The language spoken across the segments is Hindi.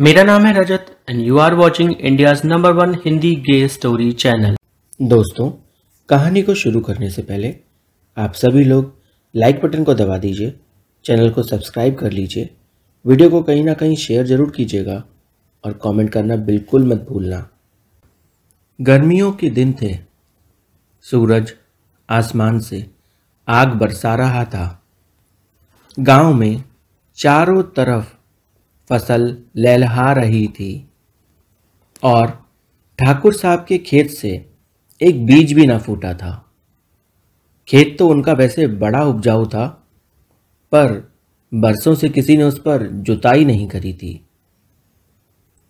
मेरा नाम है Rajat and you are watching India number one Hindi gay story channel दोस्तों कहानी को शुरू करने से पहले आप सभी लोग लाइक बटन को दबा दीजिए चैनल को सब्सक्राइब कर लीजिए वीडियो को कहीं ना कहीं शेयर जरूर कीजिएगा और कमेंट करना बिल्कुल मत भूलना गर्मियों के दिन थे सूरज आसमान से आग बरसा रहा था गांव में चारों तरफ फसल लहलहा रही थी और ठाकुर साहब के खेत से एक बीज भी ना फूटा था खेत तो उनका वैसे बड़ा उपजाऊ था पर बरसों से किसी ने उस पर जुताई नहीं करी थी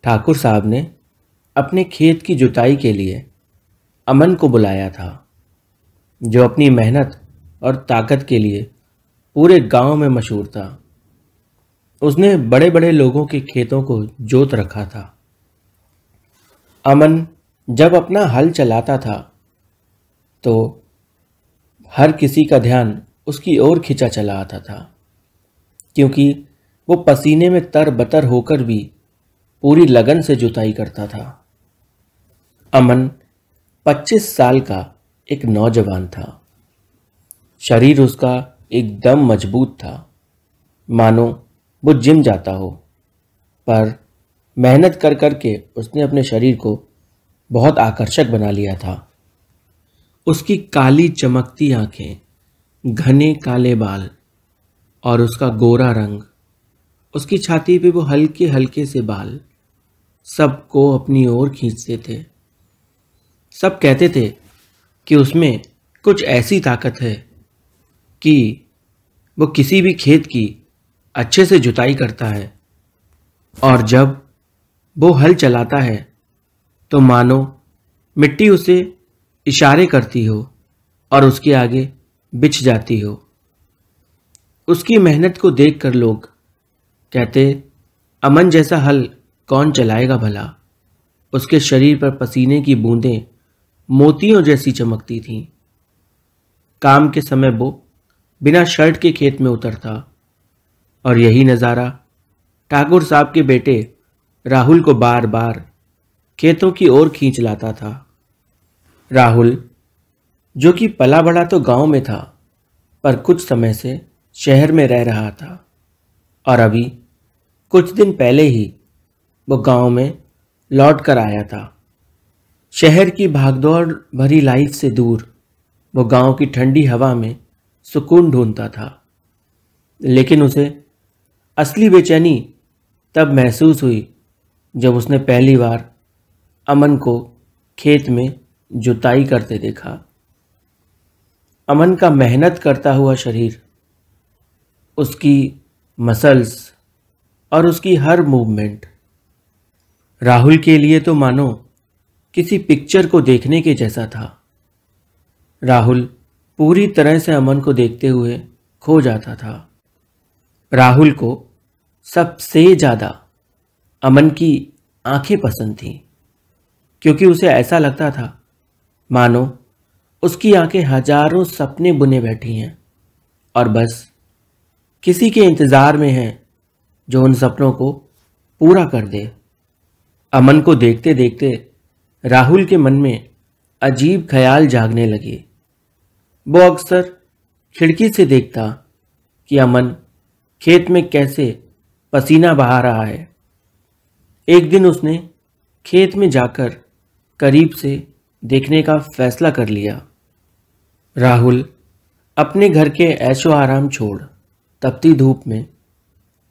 ठाकुर साहब ने अपने खेत की जुताई के लिए अमन को बुलाया था जो अपनी मेहनत और ताकत के लिए पूरे गांव में मशहूर था उसने बड़े बड़े लोगों के खेतों को जोत रखा था अमन जब अपना हल चलाता था तो हर किसी का ध्यान उसकी ओर खिंचा चला आता था क्योंकि वो पसीने में तर बतर होकर भी पूरी लगन से जुताई करता था अमन 25 साल का एक नौजवान था शरीर उसका एकदम मजबूत था मानो वो जिम जाता हो पर मेहनत कर कर के उसने अपने शरीर को बहुत आकर्षक बना लिया था उसकी काली चमकती आंखें घने काले बाल और उसका गोरा रंग उसकी छाती पे वो हल्के हल्के से बाल सबको अपनी ओर खींचते थे सब कहते थे कि उसमें कुछ ऐसी ताकत है कि वो किसी भी खेत की अच्छे से जुताई करता है और जब वो हल चलाता है तो मानो मिट्टी उसे इशारे करती हो और उसके आगे बिछ जाती हो उसकी मेहनत को देखकर लोग कहते अमन जैसा हल कौन चलाएगा भला उसके शरीर पर पसीने की बूंदें मोतियों जैसी चमकती थीं काम के समय वो बिना शर्ट के खेत में उतरता और यही नज़ारा ठाकुर साहब के बेटे राहुल को बार बार खेतों की ओर खींच लाता था राहुल जो कि पला बड़ा तो गांव में था पर कुछ समय से शहर में रह रहा था और अभी कुछ दिन पहले ही वो गांव में लौट कर आया था शहर की भागदौड़ भरी लाइफ से दूर वो गांव की ठंडी हवा में सुकून ढूंढता था लेकिन उसे असली बेचैनी तब महसूस हुई जब उसने पहली बार अमन को खेत में जुताई करते देखा अमन का मेहनत करता हुआ शरीर उसकी मसल्स और उसकी हर मूवमेंट राहुल के लिए तो मानो किसी पिक्चर को देखने के जैसा था राहुल पूरी तरह से अमन को देखते हुए खो जाता था राहुल को सबसे ज़्यादा अमन की आंखें पसंद थीं क्योंकि उसे ऐसा लगता था मानो उसकी आंखें हजारों सपने बुने बैठी हैं और बस किसी के इंतज़ार में हैं जो उन सपनों को पूरा कर दे अमन को देखते देखते राहुल के मन में अजीब ख्याल जागने लगे वो अक्सर खिड़की से देखता कि अमन खेत में कैसे पसीना बहा रहा है एक दिन उसने खेत में जाकर करीब से देखने का फैसला कर लिया राहुल अपने घर के ऐशो आराम छोड़ तपती धूप में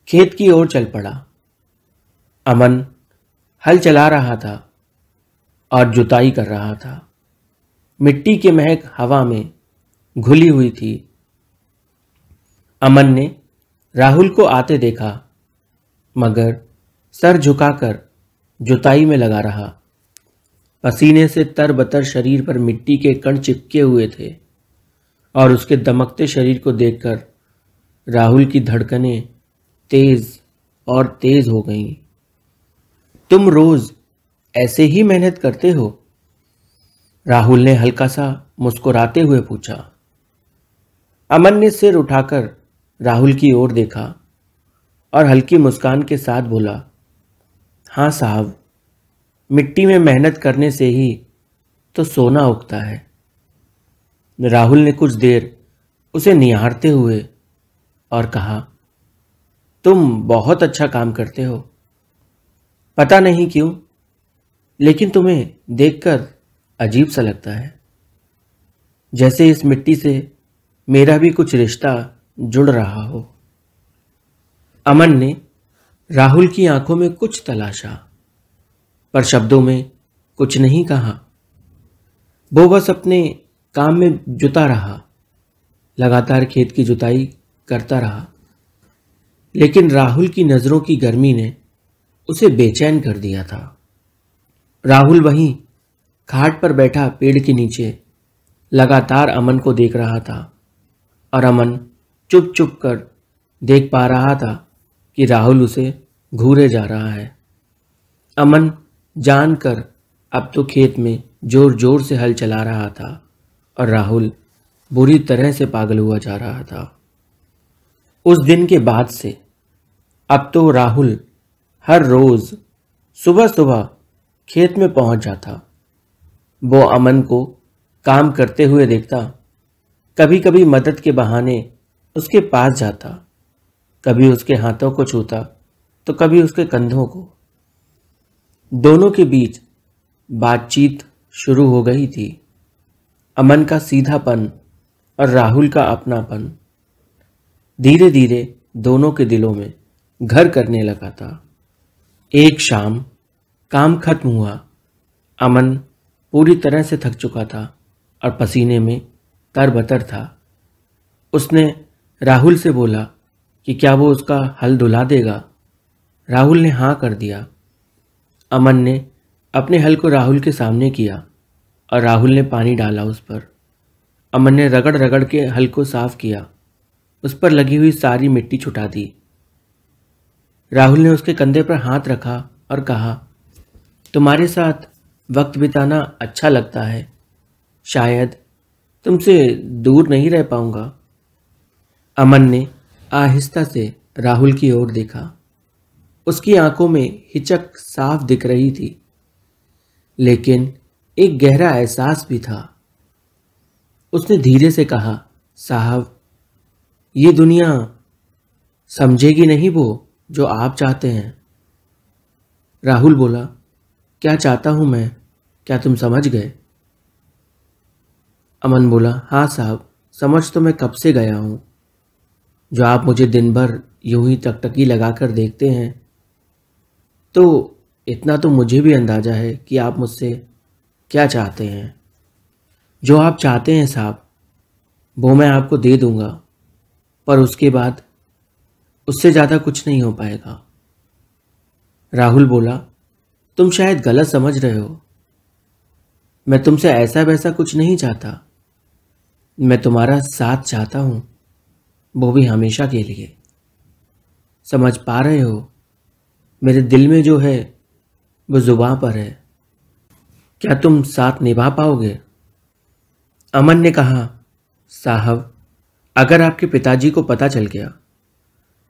खेत की ओर चल पड़ा अमन हल चला रहा था और जुताई कर रहा था मिट्टी के महक हवा में घुली हुई थी अमन ने राहुल को आते देखा मगर सर झुकाकर जुताई में लगा रहा पसीने से तर बतर शरीर पर मिट्टी के कण चिपके हुए थे और उसके दमकते शरीर को देखकर राहुल की धड़कनें तेज और तेज हो गईं। तुम रोज ऐसे ही मेहनत करते हो राहुल ने हल्का सा मुस्कुराते हुए पूछा अमन ने सिर उठाकर राहुल की ओर देखा और हल्की मुस्कान के साथ बोला हाँ साहब मिट्टी में मेहनत करने से ही तो सोना उगता है राहुल ने कुछ देर उसे निहारते हुए और कहा तुम बहुत अच्छा काम करते हो पता नहीं क्यों लेकिन तुम्हें देखकर अजीब सा लगता है जैसे इस मिट्टी से मेरा भी कुछ रिश्ता जुड़ रहा हो अमन ने राहुल की आंखों में कुछ तलाशा पर शब्दों में कुछ नहीं कहा वो बस अपने काम में जुता रहा लगातार खेत की जुताई करता रहा लेकिन राहुल की नज़रों की गर्मी ने उसे बेचैन कर दिया था राहुल वहीं घाट पर बैठा पेड़ के नीचे लगातार अमन को देख रहा था और अमन चुप चुप कर देख पा रहा था कि राहुल उसे घूरे जा रहा है अमन जानकर अब तो खेत में जोर जोर से हल चला रहा था और राहुल बुरी तरह से पागल हुआ जा रहा था उस दिन के बाद से अब तो राहुल हर रोज़ सुबह सुबह खेत में पहुंच जाता वो अमन को काम करते हुए देखता कभी कभी मदद के बहाने उसके पास जाता कभी उसके हाथों को छूता तो कभी उसके कंधों को दोनों के बीच बातचीत शुरू हो गई थी अमन का सीधापन और राहुल का अपनापन धीरे धीरे दोनों के दिलों में घर करने लगा था एक शाम काम खत्म हुआ अमन पूरी तरह से थक चुका था और पसीने में तर बतर था उसने राहुल से बोला कि क्या वो उसका हल धुला देगा राहुल ने हाँ कर दिया अमन ने अपने हल को राहुल के सामने किया और राहुल ने पानी डाला उस पर अमन ने रगड़ रगड़ के हल को साफ किया उस पर लगी हुई सारी मिट्टी छुटा दी राहुल ने उसके कंधे पर हाथ रखा और कहा तुम्हारे साथ वक्त बिताना अच्छा लगता है शायद तुमसे दूर नहीं रह पाऊंगा अमन ने आहिस्ता से राहुल की ओर देखा उसकी आंखों में हिचक साफ दिख रही थी लेकिन एक गहरा एहसास भी था उसने धीरे से कहा साहब ये दुनिया समझेगी नहीं वो जो आप चाहते हैं राहुल बोला क्या चाहता हूं मैं क्या तुम समझ गए अमन बोला हाँ साहब समझ तो मैं कब से गया हूं जो आप मुझे दिन भर यूं ही टकटकी लगाकर देखते हैं तो इतना तो मुझे भी अंदाज़ा है कि आप मुझसे क्या चाहते हैं जो आप चाहते हैं साहब वो मैं आपको दे दूंगा पर उसके बाद उससे ज़्यादा कुछ नहीं हो पाएगा राहुल बोला तुम शायद गलत समझ रहे हो मैं तुमसे ऐसा वैसा कुछ नहीं चाहता मैं तुम्हारा साथ चाहता हूँ वो भी हमेशा के लिए समझ पा रहे हो मेरे दिल में जो है वो जुबा पर है क्या तुम साथ निभा पाओगे अमन ने कहा साहब अगर आपके पिताजी को पता चल गया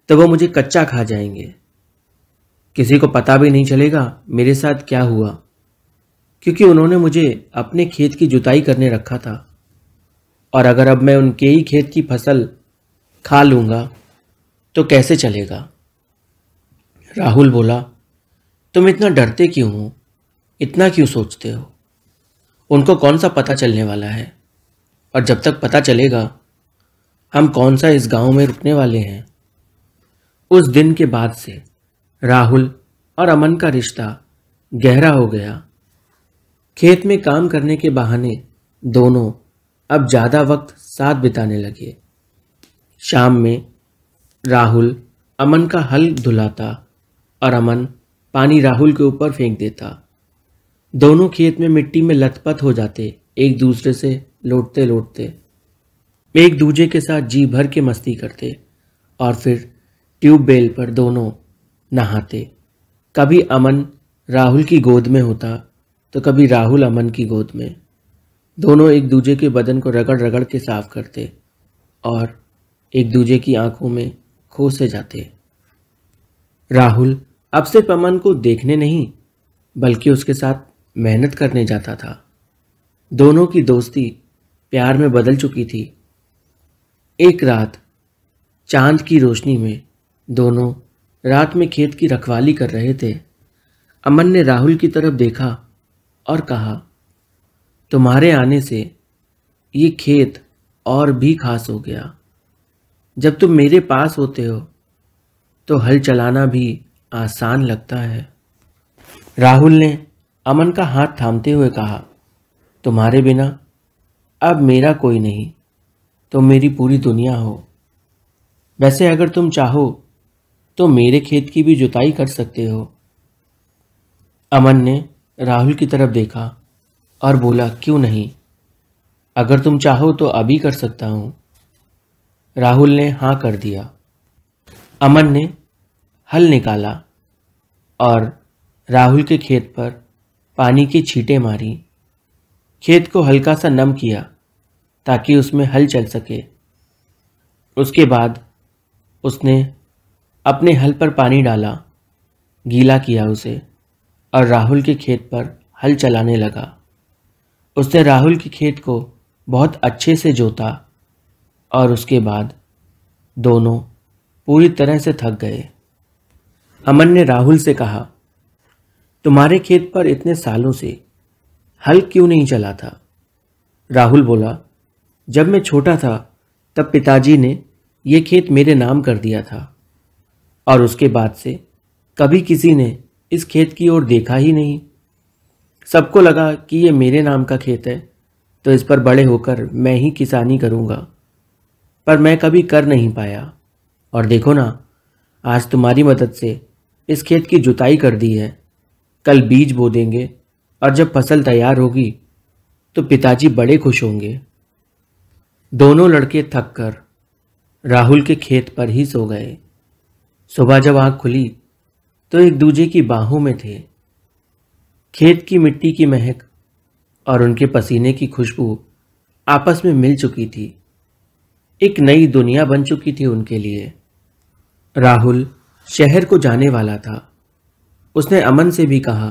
तो वो मुझे कच्चा खा जाएंगे किसी को पता भी नहीं चलेगा मेरे साथ क्या हुआ क्योंकि उन्होंने मुझे अपने खेत की जुताई करने रखा था और अगर अब मैं उनके ही खेत की फसल खा लूंगा तो कैसे चलेगा राहुल बोला तुम इतना डरते क्यों हो इतना क्यों सोचते हो उनको कौन सा पता चलने वाला है और जब तक पता चलेगा हम कौन सा इस गांव में रुकने वाले हैं उस दिन के बाद से राहुल और अमन का रिश्ता गहरा हो गया खेत में काम करने के बहाने दोनों अब ज़्यादा वक्त साथ बिताने लगे शाम में राहुल अमन का हल धुलाता और अमन पानी राहुल के ऊपर फेंक देता दोनों खेत में मिट्टी में लथपथ हो जाते एक दूसरे से लौटते लौटते एक दूजे के साथ जी भर के मस्ती करते और फिर ट्यूब बेल पर दोनों नहाते कभी अमन राहुल की गोद में होता तो कभी राहुल अमन की गोद में दोनों एक दूजे के बदन को रगड़ रगड़ के साफ करते और एक दूजे की आंखों में खो से जाते राहुल अब सिर्फ अमन को देखने नहीं बल्कि उसके साथ मेहनत करने जाता था दोनों की दोस्ती प्यार में बदल चुकी थी एक रात चांद की रोशनी में दोनों रात में खेत की रखवाली कर रहे थे अमन ने राहुल की तरफ देखा और कहा तुम्हारे आने से ये खेत और भी खास हो गया जब तुम मेरे पास होते हो तो हल चलाना भी आसान लगता है राहुल ने अमन का हाथ थामते हुए कहा तुम्हारे बिना अब मेरा कोई नहीं तो मेरी पूरी दुनिया हो वैसे अगर तुम चाहो तो मेरे खेत की भी जुताई कर सकते हो अमन ने राहुल की तरफ देखा और बोला क्यों नहीं अगर तुम चाहो तो अभी कर सकता हूँ राहुल ने हाँ कर दिया अमन ने हल निकाला और राहुल के खेत पर पानी की छींटे मारी खेत को हल्का सा नम किया ताकि उसमें हल चल सके उसके बाद उसने अपने हल पर पानी डाला गीला किया उसे और राहुल के खेत पर हल चलाने लगा उसने राहुल के खेत को बहुत अच्छे से जोता और उसके बाद दोनों पूरी तरह से थक गए अमन ने राहुल से कहा तुम्हारे खेत पर इतने सालों से हल क्यों नहीं चला था राहुल बोला जब मैं छोटा था तब पिताजी ने यह खेत मेरे नाम कर दिया था और उसके बाद से कभी किसी ने इस खेत की ओर देखा ही नहीं सबको लगा कि ये मेरे नाम का खेत है तो इस पर बड़े होकर मैं ही किसानी करूँगा पर मैं कभी कर नहीं पाया और देखो ना आज तुम्हारी मदद से इस खेत की जुताई कर दी है कल बीज बो देंगे और जब फसल तैयार होगी तो पिताजी बड़े खुश होंगे दोनों लड़के थक कर राहुल के खेत पर ही सो गए सुबह जब आँख खुली तो एक दूजे की बाहों में थे खेत की मिट्टी की महक और उनके पसीने की खुशबू आपस में मिल चुकी थी एक नई दुनिया बन चुकी थी उनके लिए राहुल शहर को जाने वाला था उसने अमन से भी कहा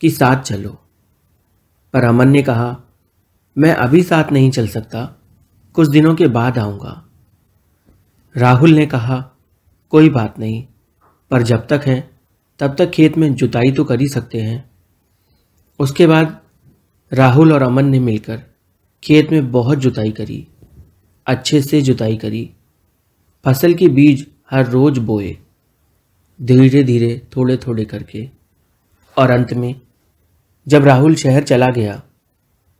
कि साथ चलो पर अमन ने कहा मैं अभी साथ नहीं चल सकता कुछ दिनों के बाद आऊंगा राहुल ने कहा कोई बात नहीं पर जब तक है तब तक खेत में जुताई तो कर ही सकते हैं उसके बाद राहुल और अमन ने मिलकर खेत में बहुत जुताई करी अच्छे से जुताई करी फसल के बीज हर रोज बोए धीरे धीरे थोड़े थोड़े करके और अंत में जब राहुल शहर चला गया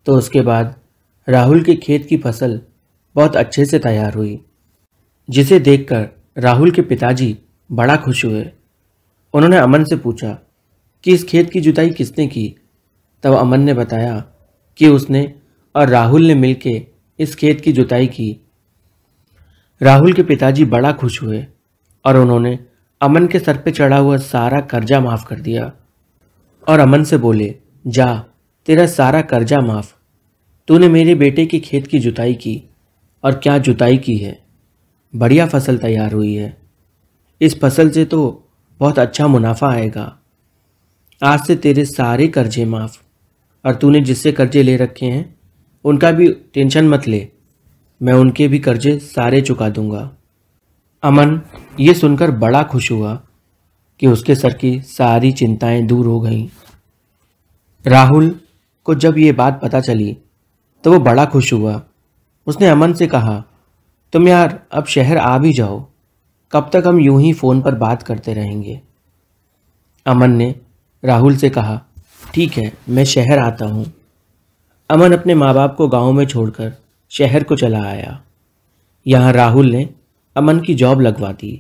तो उसके बाद राहुल के खेत की फसल बहुत अच्छे से तैयार हुई जिसे देखकर राहुल के पिताजी बड़ा खुश हुए उन्होंने अमन से पूछा कि इस खेत की जुताई किसने की तब अमन ने बताया कि उसने और राहुल ने मिलकर इस खेत की जुताई की राहुल के पिताजी बड़ा खुश हुए और उन्होंने अमन के सर पे चढ़ा हुआ सारा कर्जा माफ कर दिया और अमन से बोले जा तेरा सारा कर्जा माफ तूने मेरे बेटे के खेत की जुताई की और क्या जुताई की है बढ़िया फसल तैयार हुई है इस फसल से तो बहुत अच्छा मुनाफा आएगा आज से तेरे सारे कर्जे माफ और तूने जिससे कर्जे ले रखे हैं उनका भी टेंशन मत ले मैं उनके भी कर्जे सारे चुका दूंगा अमन ये सुनकर बड़ा खुश हुआ कि उसके सर की सारी चिंताएं दूर हो गईं राहुल को जब ये बात पता चली तो वो बड़ा खुश हुआ उसने अमन से कहा तुम यार अब शहर आ भी जाओ कब तक हम यूं ही फ़ोन पर बात करते रहेंगे अमन ने राहुल से कहा ठीक है मैं शहर आता हूँ अमन अपने माँ बाप को गांव में छोड़कर शहर को चला आया यहाँ राहुल ने अमन की जॉब लगवा दी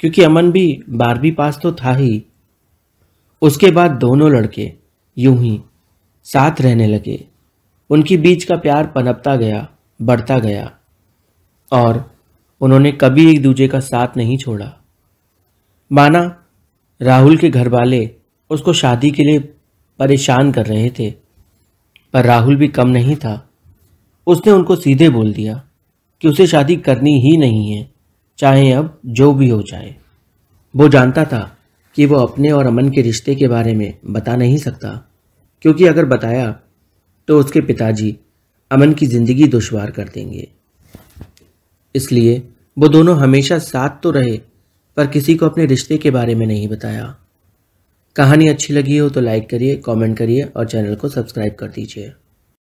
क्योंकि अमन भी बारहवीं पास तो था ही उसके बाद दोनों लड़के यूं ही साथ रहने लगे उनके बीच का प्यार पनपता गया बढ़ता गया और उन्होंने कभी एक दूजे का साथ नहीं छोड़ा माना राहुल के घर वाले उसको शादी के लिए परेशान कर रहे थे पर राहुल भी कम नहीं था उसने उनको सीधे बोल दिया कि उसे शादी करनी ही नहीं है चाहे अब जो भी हो जाए वो जानता था कि वो अपने और अमन के रिश्ते के बारे में बता नहीं सकता क्योंकि अगर बताया तो उसके पिताजी अमन की ज़िंदगी दुशवार कर देंगे इसलिए वो दोनों हमेशा साथ तो रहे पर किसी को अपने रिश्ते के बारे में नहीं बताया कहानी अच्छी लगी हो तो लाइक करिए कमेंट करिए और चैनल को सब्सक्राइब कर दीजिए